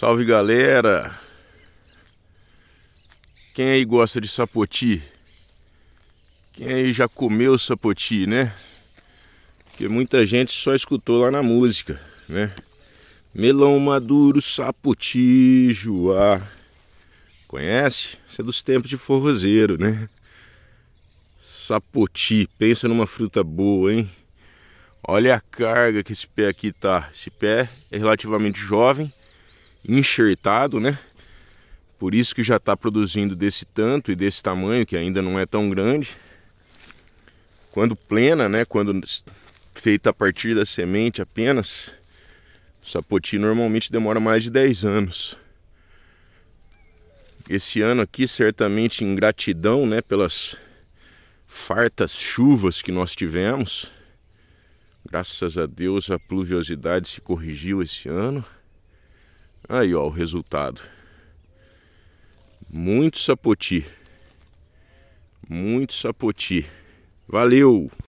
Salve galera! Quem aí gosta de sapoti? Quem aí já comeu sapoti, né? Porque muita gente só escutou lá na música, né? Melão maduro, sapoti, joá. Conhece? Isso é dos tempos de forrozeiro, né? Sapoti, pensa numa fruta boa, hein? Olha a carga que esse pé aqui tá. Esse pé é relativamente jovem, enxertado, né? Por isso que já está produzindo desse tanto e desse tamanho, que ainda não é tão grande. Quando plena, né? Quando feita a partir da semente apenas, o sapoti normalmente demora mais de 10 anos. Esse ano aqui, certamente em gratidão, né? Pelas fartas chuvas que nós tivemos. Graças a Deus a pluviosidade se corrigiu esse ano. Aí, ó, o resultado. Muito sapoti. Muito sapoti. Valeu!